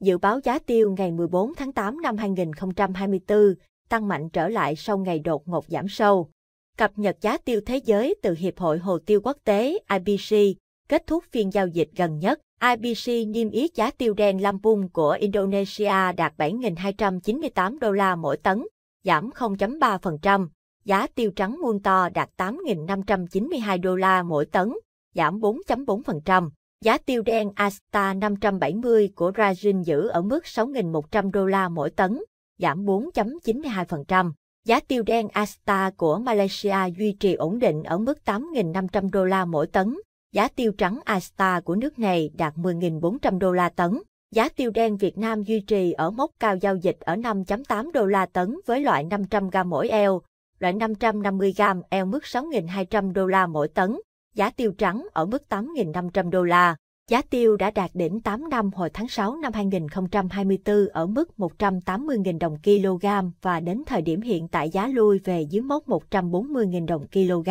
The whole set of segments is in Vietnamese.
Dự báo giá tiêu ngày 14 tháng 8 năm 2024 tăng mạnh trở lại sau ngày đột ngột giảm sâu. Cập nhật giá tiêu thế giới từ Hiệp hội Hồ tiêu Quốc tế IBC kết thúc phiên giao dịch gần nhất. IBC niêm yết giá tiêu đen Lampung của Indonesia đạt 7.298 đô la mỗi tấn, giảm 0.3%. Giá tiêu trắng Munto đạt 8.592 đô la mỗi tấn, giảm 4.4%. Giá tiêu đen Asta 570 của Rajin giữ ở mức 6.100 đô la mỗi tấn, giảm 4.92%. Giá tiêu đen Asta của Malaysia duy trì ổn định ở mức 8.500 đô la mỗi tấn. Giá tiêu trắng Asta của nước này đạt 10.400 đô la tấn. Giá tiêu đen Việt Nam duy trì ở mốc cao giao dịch ở 5.8 đô la tấn với loại 500 g mỗi eo, loại 550 g eo mức 6.200 đô la mỗi tấn giá tiêu trắng ở mức 8.500 đô la. Giá tiêu đã đạt đỉnh 8 năm hồi tháng 6 năm 2024 ở mức 180.000 đồng kg và đến thời điểm hiện tại giá lui về dưới mốc 140.000 đồng kg.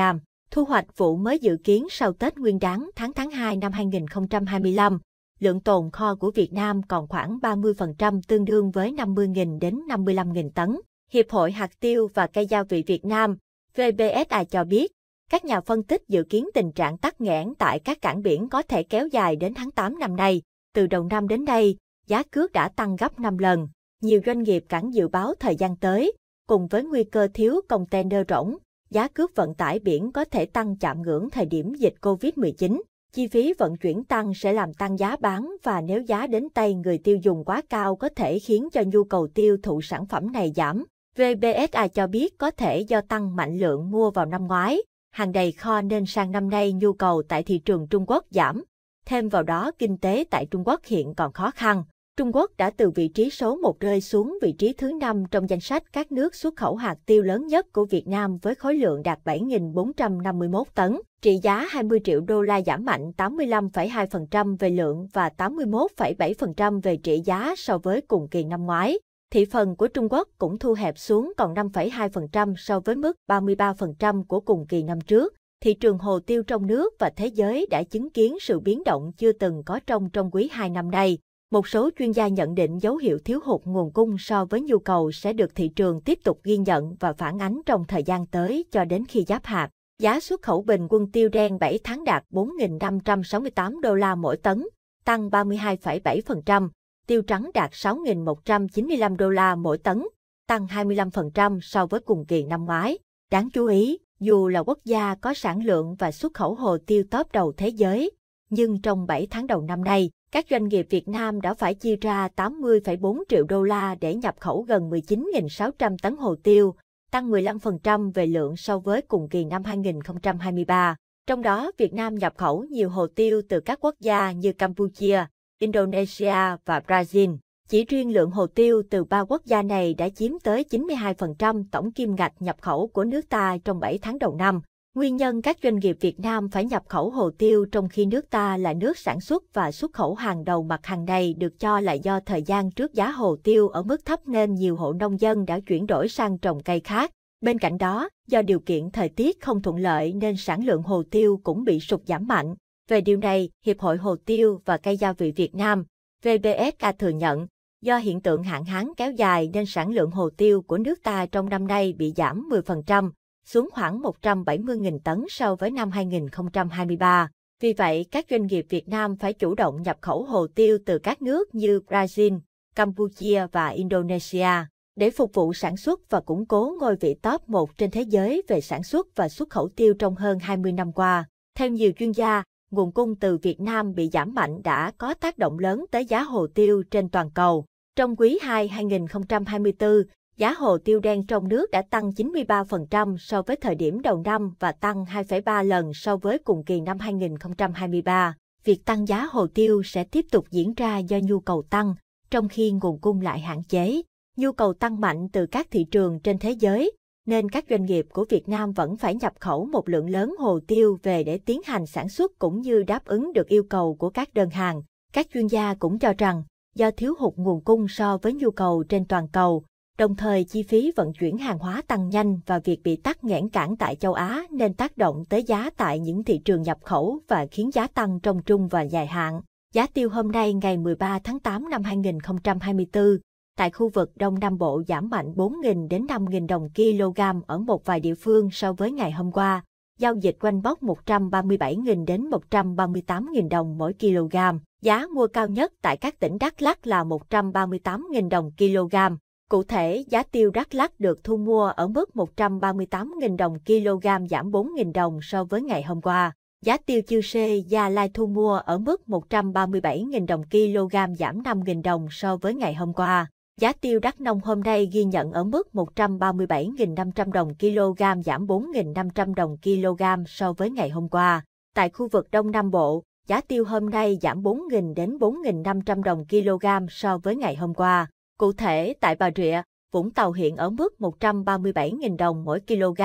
Thu hoạch vụ mới dự kiến sau Tết Nguyên đán tháng tháng 2 năm 2025. Lượng tồn kho của Việt Nam còn khoảng 30% tương đương với 50.000 đến 55.000 tấn. Hiệp hội Hạt tiêu và cây gia vị Việt Nam, VBSA cho biết, các nhà phân tích dự kiến tình trạng tắc nghẽn tại các cảng biển có thể kéo dài đến tháng 8 năm nay. Từ đầu năm đến đây, giá cước đã tăng gấp 5 lần. Nhiều doanh nghiệp cảng dự báo thời gian tới, cùng với nguy cơ thiếu container rỗng, giá cước vận tải biển có thể tăng chạm ngưỡng thời điểm dịch COVID-19. Chi phí vận chuyển tăng sẽ làm tăng giá bán và nếu giá đến tay người tiêu dùng quá cao có thể khiến cho nhu cầu tiêu thụ sản phẩm này giảm. VBSA cho biết có thể do tăng mạnh lượng mua vào năm ngoái, hàng đầy kho nên sang năm nay nhu cầu tại thị trường Trung Quốc giảm. Thêm vào đó, kinh tế tại Trung Quốc hiện còn khó khăn. Trung Quốc đã từ vị trí số 1 rơi xuống vị trí thứ 5 trong danh sách các nước xuất khẩu hạt tiêu lớn nhất của Việt Nam với khối lượng đạt 7.451 tấn, trị giá 20 triệu đô la giảm mạnh 85,2% về lượng và 81,7% về trị giá so với cùng kỳ năm ngoái thị phần của Trung Quốc cũng thu hẹp xuống còn 5,2% so với mức 33% của cùng kỳ năm trước. Thị trường hồ tiêu trong nước và thế giới đã chứng kiến sự biến động chưa từng có trong trong quý 2 năm nay. Một số chuyên gia nhận định dấu hiệu thiếu hụt nguồn cung so với nhu cầu sẽ được thị trường tiếp tục ghi nhận và phản ánh trong thời gian tới cho đến khi giáp hạt. Giá xuất khẩu bình quân tiêu đen 7 tháng đạt 4.568 đô la mỗi tấn, tăng 32,7%, tiêu trắng đạt 6.195 đô la mỗi tấn, tăng 25% so với cùng kỳ năm ngoái. Đáng chú ý, dù là quốc gia có sản lượng và xuất khẩu hồ tiêu top đầu thế giới, nhưng trong 7 tháng đầu năm nay, các doanh nghiệp Việt Nam đã phải chi ra 80,4 triệu đô la để nhập khẩu gần 19.600 tấn hồ tiêu, tăng 15% về lượng so với cùng kỳ năm 2023. Trong đó, Việt Nam nhập khẩu nhiều hồ tiêu từ các quốc gia như Campuchia, Indonesia và Brazil. Chỉ riêng lượng hồ tiêu từ ba quốc gia này đã chiếm tới 92% tổng kim ngạch nhập khẩu của nước ta trong 7 tháng đầu năm. Nguyên nhân các doanh nghiệp Việt Nam phải nhập khẩu hồ tiêu trong khi nước ta là nước sản xuất và xuất khẩu hàng đầu mặt hàng này được cho là do thời gian trước giá hồ tiêu ở mức thấp nên nhiều hộ nông dân đã chuyển đổi sang trồng cây khác. Bên cạnh đó, do điều kiện thời tiết không thuận lợi nên sản lượng hồ tiêu cũng bị sụt giảm mạnh. Về điều này, Hiệp hội Hồ tiêu và cây gia vị Việt Nam, VBSK thừa nhận, do hiện tượng hạn hán kéo dài nên sản lượng hồ tiêu của nước ta trong năm nay bị giảm 10%, xuống khoảng 170.000 tấn so với năm 2023. Vì vậy, các doanh nghiệp Việt Nam phải chủ động nhập khẩu hồ tiêu từ các nước như Brazil, Campuchia và Indonesia để phục vụ sản xuất và củng cố ngôi vị top 1 trên thế giới về sản xuất và xuất khẩu tiêu trong hơn 20 năm qua. Theo nhiều chuyên gia, nguồn cung từ Việt Nam bị giảm mạnh đã có tác động lớn tới giá hồ tiêu trên toàn cầu. Trong quý 2 2024, giá hồ tiêu đen trong nước đã tăng 93% so với thời điểm đầu năm và tăng 2,3 lần so với cùng kỳ năm 2023. Việc tăng giá hồ tiêu sẽ tiếp tục diễn ra do nhu cầu tăng, trong khi nguồn cung lại hạn chế. Nhu cầu tăng mạnh từ các thị trường trên thế giới, nên các doanh nghiệp của Việt Nam vẫn phải nhập khẩu một lượng lớn hồ tiêu về để tiến hành sản xuất cũng như đáp ứng được yêu cầu của các đơn hàng. Các chuyên gia cũng cho rằng, do thiếu hụt nguồn cung so với nhu cầu trên toàn cầu, đồng thời chi phí vận chuyển hàng hóa tăng nhanh và việc bị tắc nghẽn cản tại châu Á nên tác động tới giá tại những thị trường nhập khẩu và khiến giá tăng trong trung và dài hạn. Giá tiêu hôm nay ngày 13 tháng 8 năm 2024 tại khu vực Đông Nam Bộ giảm mạnh 4.000 đến 5.000 đồng kg ở một vài địa phương so với ngày hôm qua, giao dịch quanh bốc 137.000 đến 138.000 đồng mỗi kg. Giá mua cao nhất tại các tỉnh Đắk lắc là 138.000 đồng kg. Cụ thể, giá tiêu Đắk lắc được thu mua ở mức 138.000 đồng kg giảm 4.000 đồng so với ngày hôm qua. Giá tiêu chư sê Gia Lai thu mua ở mức 137.000 đồng kg giảm 5.000 đồng so với ngày hôm qua. Giá tiêu đắk nông hôm nay ghi nhận ở mức 137.500 đồng kg giảm 4.500 đồng kg so với ngày hôm qua. Tại khu vực Đông Nam Bộ, giá tiêu hôm nay giảm 4.000 đến 4.500 đồng kg so với ngày hôm qua. Cụ thể, tại Bà Rịa, Vũng Tàu hiện ở mức 137.000 đồng mỗi kg,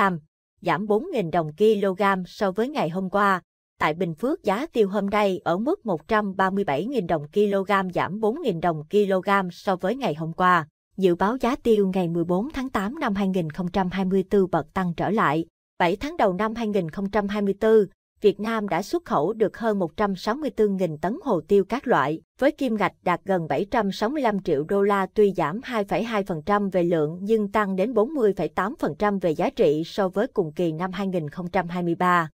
giảm 4.000 đồng kg so với ngày hôm qua. Tại Bình Phước giá tiêu hôm nay ở mức 137.000 đồng kg giảm 4.000 đồng kg so với ngày hôm qua. Dự báo giá tiêu ngày 14 tháng 8 năm 2024 bật tăng trở lại. 7 tháng đầu năm 2024, Việt Nam đã xuất khẩu được hơn 164.000 tấn hồ tiêu các loại, với kim ngạch đạt gần 765 triệu đô la tuy giảm 2,2% về lượng nhưng tăng đến 40,8% về giá trị so với cùng kỳ năm 2023.